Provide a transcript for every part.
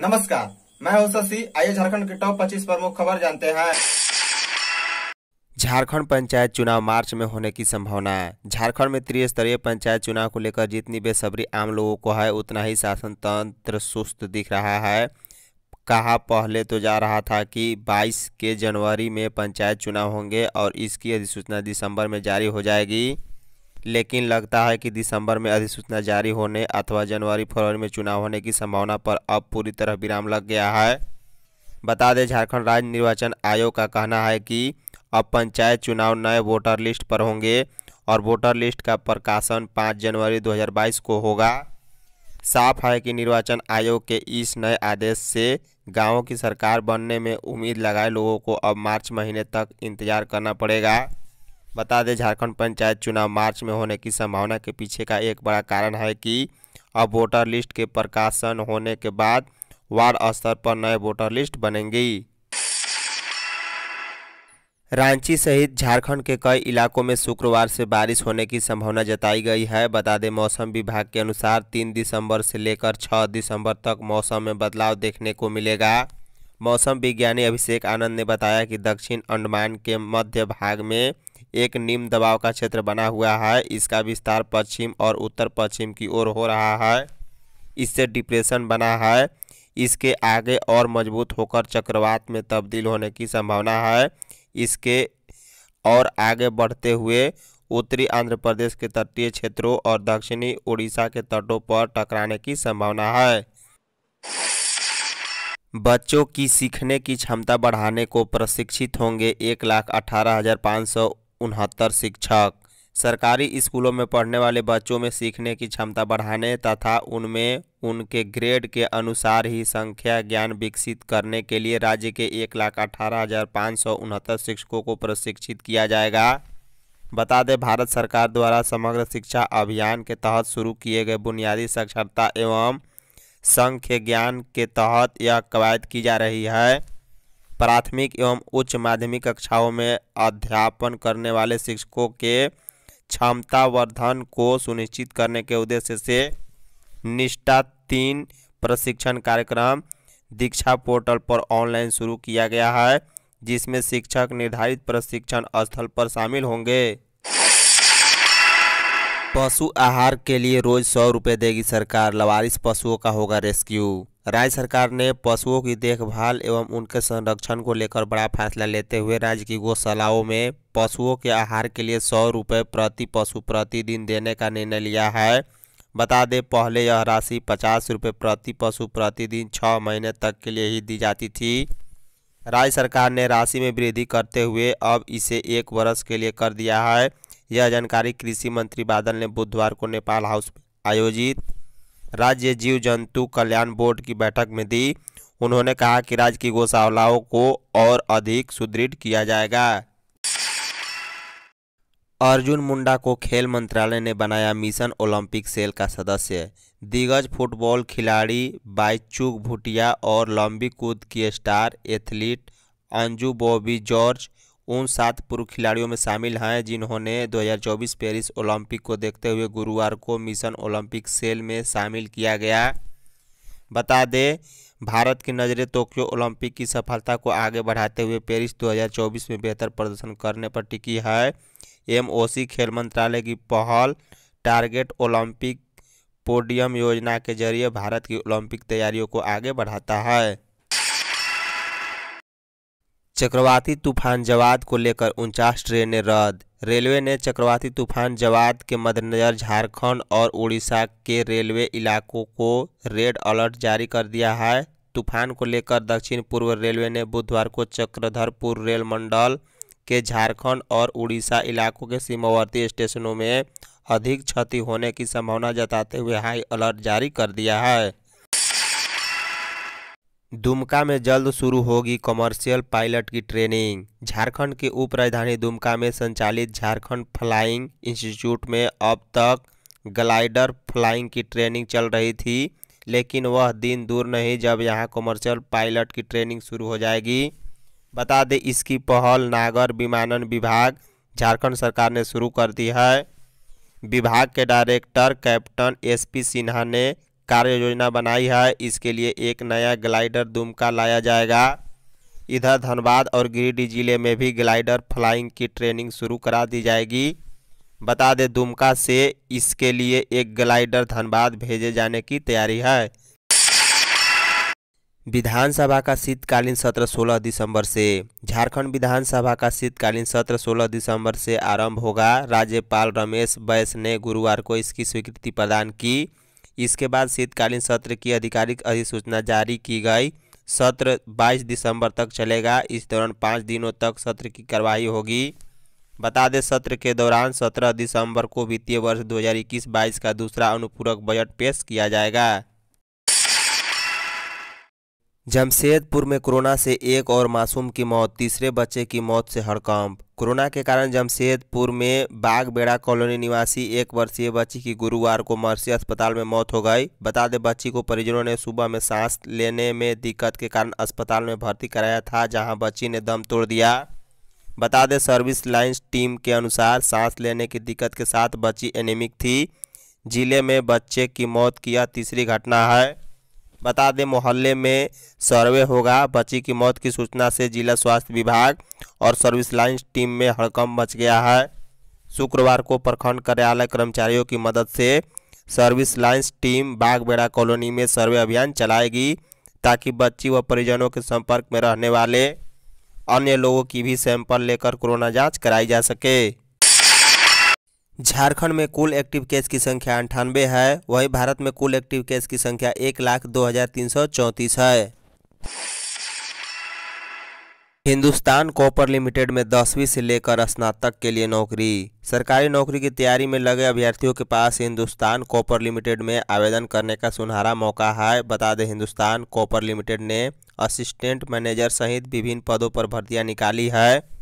नमस्कार मैं हूं शशि आइए झारखंड के टॉप 25 प्रमुख खबर जानते हैं झारखंड पंचायत चुनाव मार्च में होने की संभावना है झारखंड में त्रिस्तरीय पंचायत चुनाव को लेकर जितनी बेसब्री आम लोगों को है उतना ही शासन तंत्र सुस्त दिख रहा है कहा पहले तो जा रहा था कि 22 के जनवरी में पंचायत चुनाव होंगे और इसकी अधिसूचना दिसंबर में जारी हो जाएगी लेकिन लगता है कि दिसंबर में अधिसूचना जारी होने अथवा जनवरी फरवरी में चुनाव होने की संभावना पर अब पूरी तरह विराम लग गया है बता दें झारखंड राज्य निर्वाचन आयोग का कहना है कि अब पंचायत चुनाव नए वोटर लिस्ट पर होंगे और वोटर लिस्ट का प्रकाशन 5 जनवरी 2022 को होगा साफ है कि निर्वाचन आयोग के इस नए आदेश से गांवों की सरकार बनने में उम्मीद लगाए लोगों को अब मार्च महीने तक इंतजार करना पड़ेगा बता दें झारखंड पंचायत चुनाव मार्च में होने की संभावना के पीछे का एक बड़ा कारण है कि अब वोटर लिस्ट के प्रकाशन होने के बाद वार्ड स्तर पर नए वोटर लिस्ट बनेंगी रांची सहित झारखंड के कई इलाकों में शुक्रवार से बारिश होने की संभावना जताई गई है बता दें मौसम विभाग के अनुसार तीन दिसंबर से लेकर छः दिसंबर तक मौसम में बदलाव देखने को मिलेगा मौसम विज्ञानी अभिषेक आनंद ने बताया कि दक्षिण अंडमान के मध्य भाग में एक निम्न दबाव का क्षेत्र बना हुआ है इसका विस्तार पश्चिम और उत्तर पश्चिम की ओर हो रहा है इससे डिप्रेशन बना है इसके आगे और मजबूत होकर चक्रवात में तब्दील होने की संभावना है इसके और आगे बढ़ते हुए उत्तरी आंध्र प्रदेश के तटीय क्षेत्रों और दक्षिणी उड़ीसा के तटों पर टकराने की संभावना है बच्चों की सीखने की क्षमता बढ़ाने को प्रशिक्षित होंगे एक लाख अठारह हज़ार पाँच सौ उनहत्तर शिक्षक सरकारी स्कूलों में पढ़ने वाले बच्चों में सीखने की क्षमता बढ़ाने तथा उनमें उनके ग्रेड के अनुसार ही संख्या ज्ञान विकसित करने के लिए राज्य के एक लाख अठारह हज़ार पाँच सौ उनहत्तर शिक्षकों को प्रशिक्षित किया जाएगा बता दें भारत सरकार द्वारा समग्र शिक्षा अभियान के तहत शुरू किए गए बुनियादी साक्षरता एवं संख्य ज्ञान के तहत यह कवायद की जा रही है प्राथमिक एवं उच्च माध्यमिक कक्षाओं में अध्यापन करने वाले शिक्षकों के क्षमतावर्धन को सुनिश्चित करने के उद्देश्य से निष्ठा तीन प्रशिक्षण कार्यक्रम दीक्षा पोर्टल पर ऑनलाइन शुरू किया गया है जिसमें शिक्षक निर्धारित प्रशिक्षण स्थल पर शामिल होंगे पशु आहार के लिए रोज सौ रुपये देगी सरकार लवारिस पशुओं का होगा रेस्क्यू राज्य सरकार ने पशुओं की देखभाल एवं उनके संरक्षण को लेकर बड़ा फैसला लेते हुए राज्य की गौशालाओं में पशुओं के आहार के लिए सौ रुपये प्रति पशु प्रतिदिन देने का निर्णय लिया है बता दें पहले यह राशि पचास रुपये प्रति पशु प्रतिदिन छः महीने तक के लिए ही दी जाती थी राज्य सरकार ने राशि में वृद्धि करते हुए अब इसे एक वर्ष के लिए कर दिया है यह जानकारी कृषि मंत्री बादल ने बुधवार को नेपाल हाउस में आयोजित राज्य जीव जंतु कल्याण बोर्ड की बैठक में दी उन्होंने कहा कि राज्य की गौशालाओं को और अधिक सुदृढ़ किया जाएगा अर्जुन मुंडा को खेल मंत्रालय ने बनाया मिशन ओलंपिक सेल का सदस्य दिग्गज फुटबॉल खिलाड़ी बाइचुक भुटिया और लंबी कूद की स्टार एथलीट अंजू बॉबी जॉर्ज उन सात पूर्व खिलाड़ियों में शामिल हैं जिन्होंने 2024 पेरिस ओलंपिक को देखते हुए गुरुवार को मिशन ओलंपिक सेल में शामिल किया गया बता दें भारत की नज़रें टोक्यो ओलंपिक की सफलता को आगे बढ़ाते हुए पेरिस 2024 में बेहतर प्रदर्शन करने पर टिकी है एमओसी खेल मंत्रालय की पहल टारगेट ओलंपिक पोडियम योजना के जरिए भारत की ओलंपिक तैयारियों को आगे बढ़ाता है चक्रवाती तूफान जवाद को लेकर उनचास ट्रेनें रद्द रेलवे ने चक्रवाती तूफान जवाद के मद्देनज़र झारखंड और उड़ीसा के रेलवे इलाकों को रेड अलर्ट जारी कर दिया है तूफान को लेकर दक्षिण पूर्व रेलवे ने बुधवार को चक्रधरपुर रेल मंडल के झारखंड और उड़ीसा इलाकों के सीमावर्ती स्टेशनों में अधिक क्षति होने की संभावना जताते हुए हाई अलर्ट जारी कर दिया है दुमका में जल्द शुरू होगी कमर्शियल पायलट की ट्रेनिंग झारखंड की उप राजधानी दुमका में संचालित झारखंड फ्लाइंग इंस्टीट्यूट में अब तक ग्लाइडर फ्लाइंग की ट्रेनिंग चल रही थी लेकिन वह दिन दूर नहीं जब यहां कमर्शियल पायलट की ट्रेनिंग शुरू हो जाएगी बता दें इसकी पहल नागर विमानन विभाग झारखंड सरकार ने शुरू कर दी है विभाग के डायरेक्टर कैप्टन एसपी सिन्हा ने कार्य योजना बनाई है इसके लिए एक नया ग्लाइडर दुमका लाया जाएगा इधर धनबाद और गिरिडीह जिले में भी ग्लाइडर फ्लाइंग की ट्रेनिंग शुरू करा दी जाएगी बता दें दुमका से इसके लिए एक ग्लाइडर धनबाद भेजे जाने की तैयारी है विधानसभा का शीतकालीन सत्र 16 दिसंबर से झारखंड विधानसभा का शीतकालीन सत्र 16 दिसंबर से आरंभ होगा राज्यपाल रमेश बैस ने गुरुवार को इसकी स्वीकृति प्रदान की इसके बाद शीतकालीन सत्र की आधिकारिक अधिसूचना जारी की गई सत्र 22 दिसंबर तक चलेगा इस दौरान पाँच दिनों तक सत्र की कार्रवाई होगी बता दें सत्र के दौरान 17 दिसंबर को वित्तीय वर्ष 2021-22 का दूसरा अनुपूरक बजट पेश किया जाएगा जमशेदपुर में कोरोना से एक और मासूम की मौत तीसरे बच्चे की मौत से हड़कंप कोरोना के कारण जमशेदपुर में बागबेड़ा कॉलोनी निवासी एक वर्षीय बच्ची की गुरुवार को मर्सी अस्पताल में मौत हो गई बता दें बच्ची को परिजनों ने सुबह में सांस लेने में दिक्कत के कारण अस्पताल में भर्ती कराया था जहां बच्ची ने दम तोड़ दिया बता दें सर्विस लाइन्स टीम के अनुसार सांस लेने की दिक्कत के साथ बच्ची एनेमिक थी जिले में बच्चे की मौत की तीसरी घटना है बता दें मोहल्ले में सर्वे होगा बच्ची की मौत की सूचना से जिला स्वास्थ्य विभाग और सर्विस लाइन्स टीम में हड़कम मच गया है शुक्रवार को प्रखंड कार्यालय कर्मचारियों की मदद से service lines team Bagbera colony में सर्वे अभियान चलाएगी ताकि बच्ची व परिजनों के संपर्क में रहने वाले अन्य लोगों की भी सैंपल लेकर कोरोना जांच कराई जा सके झारखंड में कुल एक्टिव केस की संख्या अंठानवे है वहीं भारत में कुल एक्टिव केस की संख्या एक लाख दो हजार तीन सौ चौंतीस है हिंदुस्तान कॉपर लिमिटेड में दसवीं से लेकर स्नातक के लिए नौकरी सरकारी नौकरी की तैयारी में लगे अभ्यर्थियों के पास हिंदुस्तान कॉपर लिमिटेड में आवेदन करने का सुनहरा मौका है बता दें हिंदुस्तान कॉपर लिमिटेड ने असिस्टेंट मैनेजर सहित विभिन्न पदों पर भर्तियां निकाली है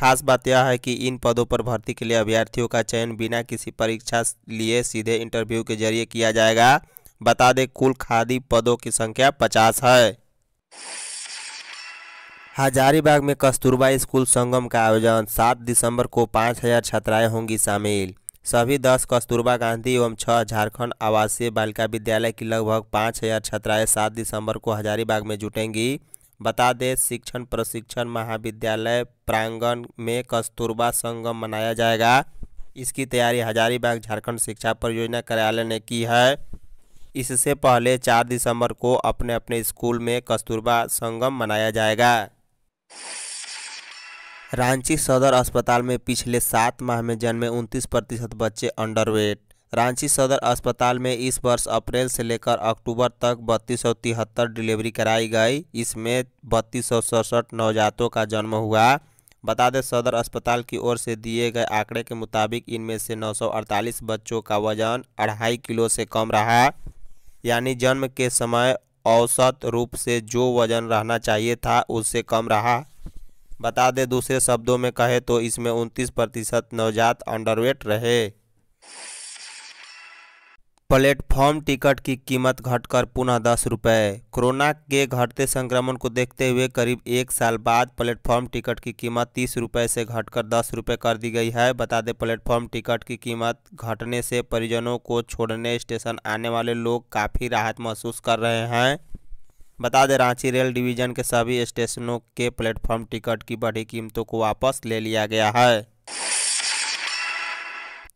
खास बात यह है कि इन पदों पर भर्ती के लिए अभ्यर्थियों का चयन बिना किसी परीक्षा लिए सीधे इंटरव्यू के जरिए किया जाएगा बता दें कुल खादी पदों की संख्या पचास है हजारीबाग में कस्तूरबा स्कूल संगम का आयोजन सात दिसंबर को पाँच हजार छात्राएं होंगी शामिल सभी दस कस्तूरबा गांधी एवं छः झारखंड आवासीय बालिका विद्यालय की लगभग पाँच हजार छात्राएं सात दिसंबर को हजारीबाग में जुटेंगी बता दें शिक्षण प्रशिक्षण महाविद्यालय प्रांगण में कस्तूरबा संगम मनाया जाएगा इसकी तैयारी हजारीबाग झारखंड शिक्षा परियोजना कार्यालय ने की है इससे पहले 4 दिसंबर को अपने अपने स्कूल में कस्तूरबा संगम मनाया जाएगा रांची सदर अस्पताल में पिछले सात माह में जन्मे उनतीस प्रतिशत बच्चे अंडरवेट रांची सदर अस्पताल में इस वर्ष अप्रैल से लेकर अक्टूबर तक बत्तीस सौ तिहत्तर डिलीवरी कराई गई इसमें बत्तीस सौ सड़सठ नवजातों का जन्म हुआ बता दें सदर अस्पताल की ओर से दिए गए आंकड़े के मुताबिक इनमें से 948 बच्चों का वजन अढ़ाई किलो से कम रहा यानी जन्म के समय औसत रूप से जो वजन रहना चाहिए था उससे कम रहा बता दें दूसरे शब्दों में कहे तो इसमें उनतीस प्रतिशत नवजात अंडरवेट रहे प्लेटफॉर्म टिकट की कीमत घटकर पुनः दस रुपये कोरोना के घटते संक्रमण को देखते हुए करीब एक साल बाद प्लेटफॉर्म टिकट की कीमत तीस रुपये से घटकर दस रुपये कर दी गई है बता दें प्लेटफॉर्म टिकट की कीमत घटने से परिजनों को छोड़ने स्टेशन आने वाले लोग काफ़ी राहत महसूस कर रहे हैं बता दें रांची रेल डिवीज़न के सभी स्टेशनों के प्लेटफॉर्म टिकट की बढ़ी कीमतों को वापस ले लिया गया है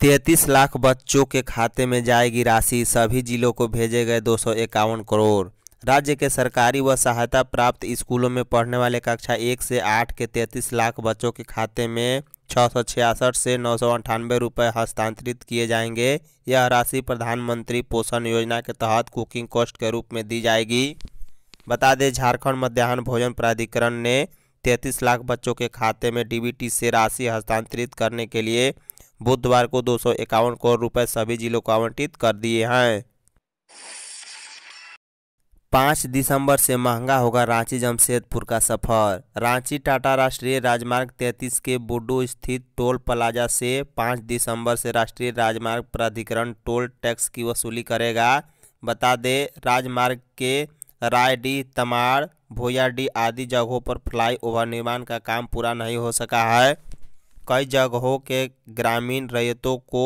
तैतीस लाख बच्चों के खाते में जाएगी राशि सभी जिलों को भेजे गए दो करोड़ राज्य के सरकारी व सहायता प्राप्त स्कूलों में पढ़ने वाले कक्षा एक से आठ के तैंतीस लाख बच्चों के खाते में छः से नौ सौ रुपये हस्तांतरित किए जाएंगे यह राशि प्रधानमंत्री पोषण योजना के तहत कुकिंग कॉस्ट के रूप में दी जाएगी बता दें झारखंड मध्याह्न भोजन प्राधिकरण ने तैंतीस लाख बच्चों के खाते में डी से राशि हस्तांतरित करने के लिए बुधवार को दो सौ इक्यावन करोड़ रुपए सभी जिलों को आवंटित कर दिए हैं पाँच दिसंबर से महंगा होगा रांची जमशेदपुर का सफर रांची टाटा राष्ट्रीय राजमार्ग 33 के बुडो स्थित टोल प्लाजा से पाँच दिसंबर से राष्ट्रीय राजमार्ग प्राधिकरण टोल टैक्स की वसूली करेगा बता दे राजमार्ग के रायडी तमाड़ भोयाडी आदि जगहों पर फ्लाई ओवर निर्माण का काम पूरा नहीं हो सका है कई जगहों के ग्रामीण रैयतों को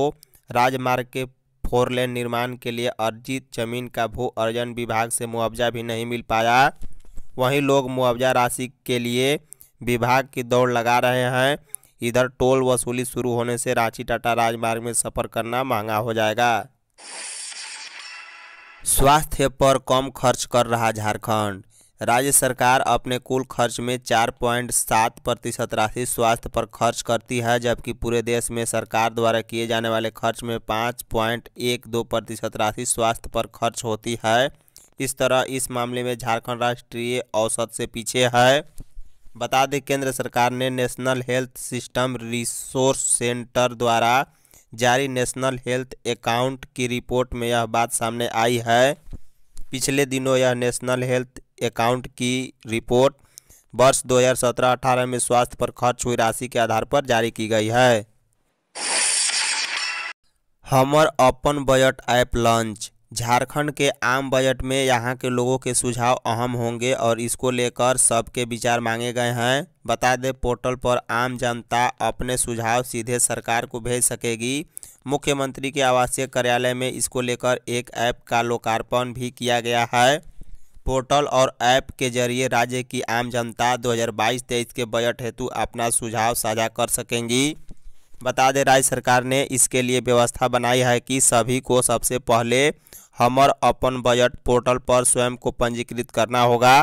राजमार्ग के फोरलेन निर्माण के लिए अर्जित जमीन का भू अर्जन विभाग से मुआवजा भी नहीं मिल पाया वहीं लोग मुआवजा राशि के लिए विभाग की दौड़ लगा रहे हैं इधर टोल वसूली शुरू होने से रांची टाटा राजमार्ग में सफ़र करना महंगा हो जाएगा स्वास्थ्य पर कम खर्च कर रहा झारखंड राज्य सरकार अपने कुल खर्च में चार पॉइंट सात प्रतिशत राशि स्वास्थ्य पर खर्च करती है जबकि पूरे देश में सरकार द्वारा किए जाने वाले खर्च में पाँच पॉइंट एक दो प्रतिशत राशि स्वास्थ्य पर खर्च होती है इस तरह इस मामले में झारखंड राष्ट्रीय औसत से पीछे है बता दें केंद्र सरकार ने national health system resource centre द्वारा जारी नेशनल हेल्थ अकाउंट की रिपोर्ट में यह बात सामने आई है पिछले दिनों यह नेशनल हेल्थ अकाउंट की रिपोर्ट वर्ष 2017-18 में स्वास्थ्य पर खर्च हुई राशि के आधार पर जारी की गई है Hamar Apan budget app launch Jharkhand के आम बजट में यहां के लोगों के सुझाव अहम होंगे और इसको लेकर सबके विचार मांगे गए हैं बता दें पोर्टल पर आम जनता अपने सुझाव सीधे सरकार को भेज सकेगी मुख्यमंत्री के आवासीय कार्यालय में इसको लेकर एक ऐप का लोकार्पण भी किया गया है पोर्टल और ऐप के जरिए राज्य की आम जनता 2022-23 के बजट हेतु अपना सुझाव साझा कर सकेंगी बता दें राज्य सरकार ने इसके लिए व्यवस्था बनाई है कि सभी को सबसे पहले हमर अपन बजट पोर्टल पर स्वयं को पंजीकृत करना होगा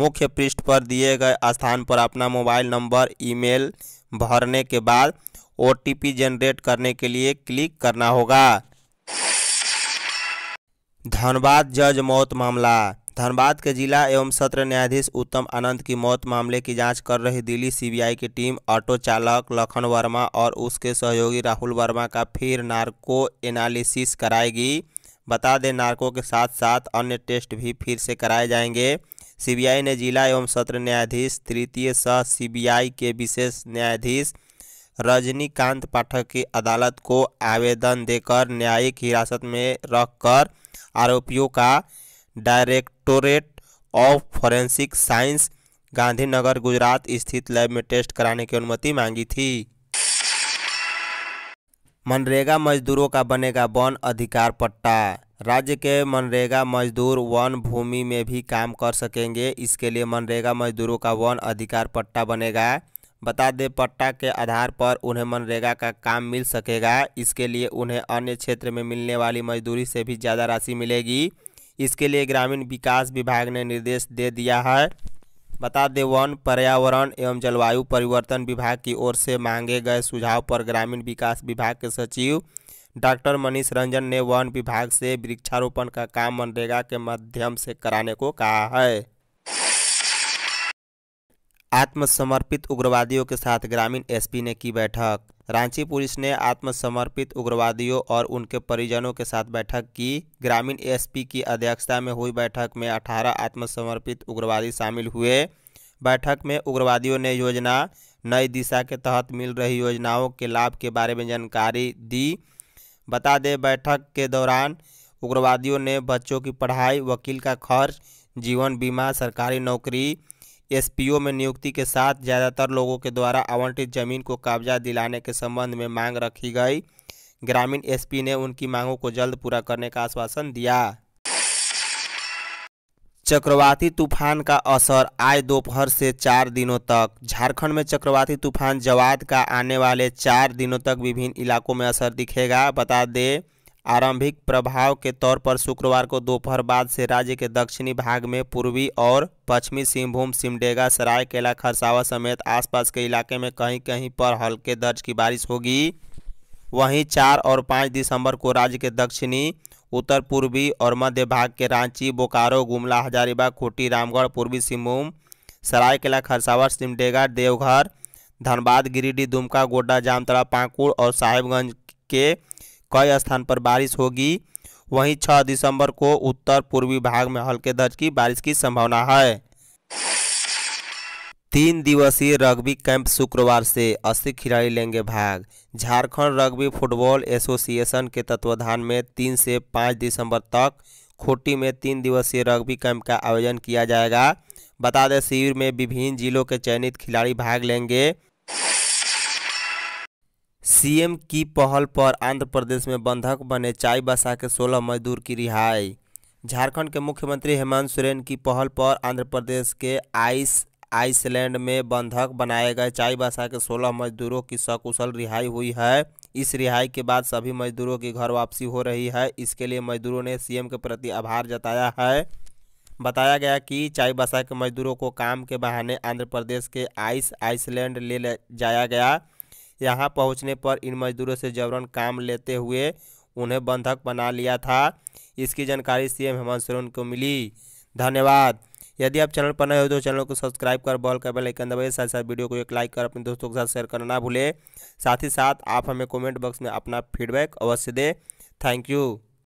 मुख्य पृष्ठ पर दिए गए स्थान पर अपना मोबाइल नंबर ईमेल भरने के बाद ओ जनरेट करने के लिए क्लिक करना होगा धनबाद जज मौत मामला धनबाद के जिला एवं सत्र न्यायाधीश उत्तम आनंद की मौत मामले की जांच कर रही दिल्ली सीबीआई की टीम ऑटो चालक लखन वर्मा और उसके सहयोगी राहुल वर्मा का फिर नार्को एनालिसिस कराएगी बता दें नार्को के साथ साथ अन्य टेस्ट भी फिर से कराए जाएंगे सीबीआई ने जिला एवं सत्र न्यायाधीश तृतीय सह सी के विशेष न्यायाधीश रजनीकांत पाठक की अदालत को आवेदन देकर न्यायिक हिरासत में रखकर आरोपियों का directorate of forensic science Gandhinagar Gujarat स्थित लैब में टेस्ट कराने की अनुमति मांगी थी मनरेगा मजदूरों का बनेगा वन अधिकार पट्टा राज्य के मनरेगा मजदूर वन भूमि में भी काम कर सकेंगे इसके लिए मनरेगा मजदूरों का वन अधिकार पट्टा बनेगा बता दें पट्टा के आधार पर उन्हें मनरेगा का काम मिल सकेगा इसके लिए उन्हें अन्य क्षेत्र में मिलने वाली मजदूरी से भी ज़्यादा राशि मिलेगी इसके लिए ग्रामीण विकास विभाग ने निर्देश दे दिया है बता दें वन पर्यावरण एवं जलवायु परिवर्तन विभाग की ओर से मांगे गए सुझाव पर ग्रामीण विकास विभाग के सचिव डॉक्टर मनीष रंजन ने वन विभाग से वृक्षारोपण का काम मनरेगा के माध्यम से कराने को कहा है आत्मसमर्पित उग्रवादियों के साथ ग्रामीण एसपी ने की बैठक रांची पुलिस ने आत्मसमर्पित उग्रवादियों और उनके परिजनों के साथ बैठक की ग्रामीण एसपी की अध्यक्षता में हुई बैठक में 18 आत्मसमर्पित उग्रवादी शामिल हुए बैठक में उग्रवादियों ने योजना नई दिशा के तहत मिल रही योजनाओं के लाभ के बारे में जानकारी दी बता दें बैठक के दौरान उग्रवादियों ने बच्चों की पढ़ाई वकील का खर्च जीवन बीमा सरकारी नौकरी एसपीओ में नियुक्ति के साथ ज़्यादातर लोगों के द्वारा आवंटित जमीन को कब्जा दिलाने के संबंध में मांग रखी गई ग्रामीण एसपी ने उनकी मांगों को जल्द पूरा करने का आश्वासन दिया चक्रवाती तूफान का असर आज दोपहर से चार दिनों तक झारखंड में चक्रवाती तूफान जवाद का आने वाले चार दिनों तक विभिन्न इलाकों में असर दिखेगा बता दें आरंभिक प्रभाव के तौर पर शुक्रवार को दोपहर बाद से राज्य के दक्षिणी भाग में पूर्वी और पश्चिमी सिंहभूम सिमडेगा सरायकेला खरसावा समेत आसपास के इलाके में कहीं कहीं पर हल्के दर्ज की बारिश होगी वहीं चार और पाँच दिसंबर को राज्य के दक्षिणी उत्तर पूर्वी और मध्य भाग के रांची बोकारो गुमला हजारीबाग खूटी रामगढ़ पूर्वी सिंहभूम सरायकेला खरसावा सिमडेगा देवघर धनबाद गिरिडीह दुमका गोड्डा जामतड़ा पाकुड़ और साहेबगंज के कई स्थान पर बारिश होगी वहीं 6 दिसंबर को उत्तर पूर्वी भाग में हल्के दर्ज की बारिश की संभावना है तीन दिवसीय रग्बी कैंप शुक्रवार से 80 खिलाड़ी लेंगे भाग झारखंड रग्बी फुटबॉल एसोसिएशन के तत्वाधान में तीन से पाँच दिसंबर तक खोटी में तीन दिवसीय रग्बी कैंप का आयोजन किया जाएगा बता दें शिविर में विभिन्न जिलों के चयनित खिलाड़ी भाग लेंगे सीएम की पहल पर आंध्र प्रदेश में बंधक बने चाय बसा के सोलह मजदूर की रिहाई झारखंड के मुख्यमंत्री हेमंत सोरेन की पहल पर आंध्र प्रदेश के आइस आइसलैंड में बंधक बनाए गए चाय बसा के सोलह मजदूरों की सकुशल रिहाई हुई है इस रिहाई के बाद सभी मजदूरों की घर वापसी हो रही है इसके लिए मजदूरों ने सीएम के प्रति आभार जताया है बताया गया कि चाय बसा के मजदूरों को काम के बहाने आंध्र प्रदेश के आइस आइसलैंड ले जाया गया यहाँ पहुँचने पर इन मजदूरों से जबरन काम लेते हुए उन्हें बंधक बना लिया था इसकी जानकारी सीएम हेमंत सोरेन को मिली धन्यवाद यदि आप चैनल पर नए हो तो चैनल को सब्सक्राइब कर बॉल का बेल आइकन दबाइए साथ साथ वीडियो को एक लाइक कर अपने दोस्तों के साथ शेयर करना ना भूलें साथ ही साथ आप हमें कमेंट बॉक्स में अपना फीडबैक अवश्य दें थैंक यू